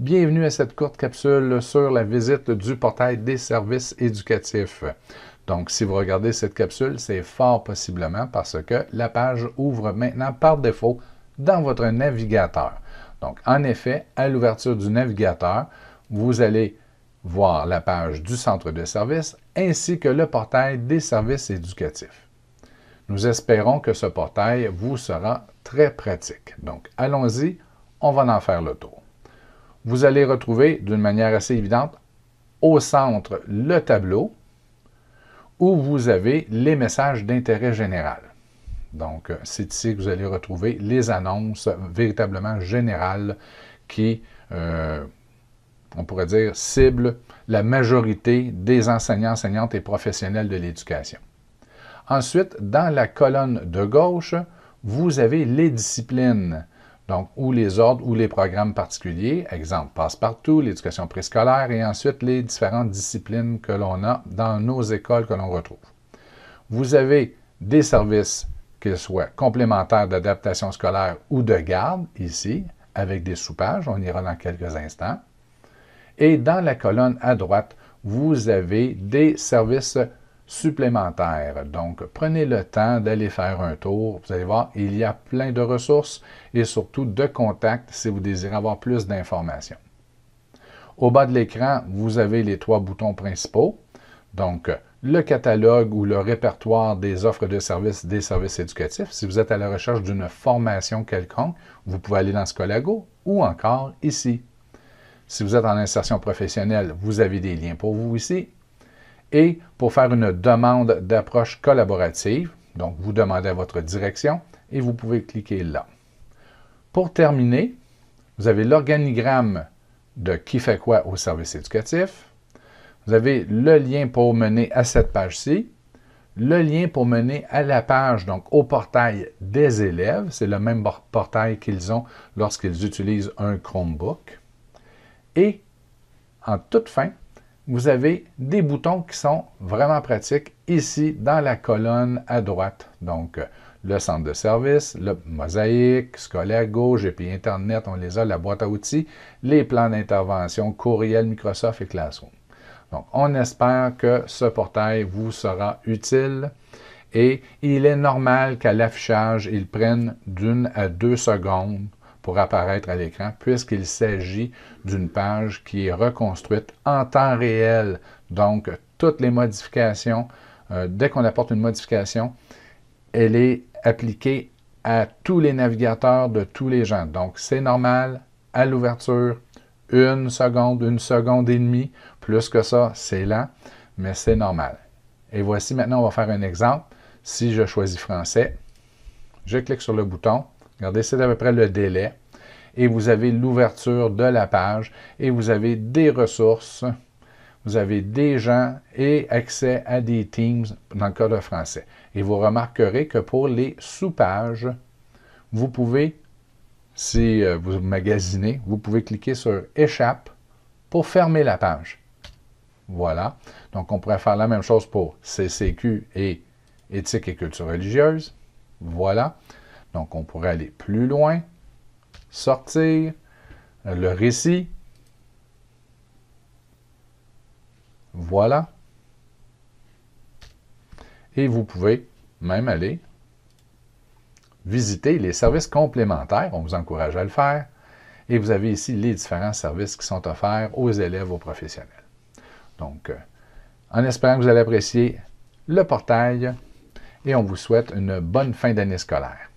Bienvenue à cette courte capsule sur la visite du portail des services éducatifs. Donc, si vous regardez cette capsule, c'est fort possiblement parce que la page ouvre maintenant par défaut dans votre navigateur. Donc, en effet, à l'ouverture du navigateur, vous allez voir la page du centre de services ainsi que le portail des services éducatifs. Nous espérons que ce portail vous sera très pratique. Donc, allons-y, on va en faire le tour vous allez retrouver d'une manière assez évidente au centre le tableau où vous avez les messages d'intérêt général. Donc, euh, c'est ici que vous allez retrouver les annonces véritablement générales qui, euh, on pourrait dire, ciblent la majorité des enseignants, enseignantes et professionnels de l'éducation. Ensuite, dans la colonne de gauche, vous avez les disciplines donc, ou les ordres ou les programmes particuliers, exemple passe-partout, l'éducation préscolaire et ensuite les différentes disciplines que l'on a dans nos écoles que l'on retrouve. Vous avez des services, qu'ils soient complémentaires d'adaptation scolaire ou de garde, ici, avec des soupages, on ira dans quelques instants. Et dans la colonne à droite, vous avez des services supplémentaires. Donc, prenez le temps d'aller faire un tour. Vous allez voir, il y a plein de ressources et surtout de contacts si vous désirez avoir plus d'informations. Au bas de l'écran, vous avez les trois boutons principaux. Donc, le catalogue ou le répertoire des offres de services des services éducatifs. Si vous êtes à la recherche d'une formation quelconque, vous pouvez aller dans Scolago ou encore ici. Si vous êtes en insertion professionnelle, vous avez des liens pour vous ici et pour faire une demande d'approche collaborative. Donc, vous demandez à votre direction et vous pouvez cliquer là. Pour terminer, vous avez l'organigramme de qui fait quoi au service éducatif. Vous avez le lien pour mener à cette page-ci, le lien pour mener à la page, donc au portail des élèves. C'est le même portail qu'ils ont lorsqu'ils utilisent un Chromebook. Et en toute fin, vous avez des boutons qui sont vraiment pratiques ici dans la colonne à droite. Donc, le centre de service, le mosaïque, scolaire gauche, et puis Internet, on les a, la boîte à outils, les plans d'intervention, courriel, Microsoft et Classroom. Donc, on espère que ce portail vous sera utile et il est normal qu'à l'affichage, il prenne d'une à deux secondes pour apparaître à l'écran, puisqu'il s'agit d'une page qui est reconstruite en temps réel. Donc, toutes les modifications, euh, dès qu'on apporte une modification, elle est appliquée à tous les navigateurs de tous les gens. Donc, c'est normal à l'ouverture, une seconde, une seconde et demie. Plus que ça, c'est lent, mais c'est normal. Et voici maintenant, on va faire un exemple. Si je choisis français, je clique sur le bouton Regardez, c'est à peu près le délai. Et vous avez l'ouverture de la page et vous avez des ressources, vous avez des gens et accès à des Teams dans le cas de français. Et vous remarquerez que pour les sous-pages, vous pouvez, si euh, vous magasinez, vous pouvez cliquer sur Échappe pour fermer la page. Voilà. Donc, on pourrait faire la même chose pour CCQ et éthique et culture religieuse. Voilà. Donc, on pourrait aller plus loin, sortir, euh, le récit. Voilà. Et vous pouvez même aller visiter les services complémentaires. On vous encourage à le faire. Et vous avez ici les différents services qui sont offerts aux élèves, aux professionnels. Donc, euh, en espérant que vous allez apprécier le portail et on vous souhaite une bonne fin d'année scolaire.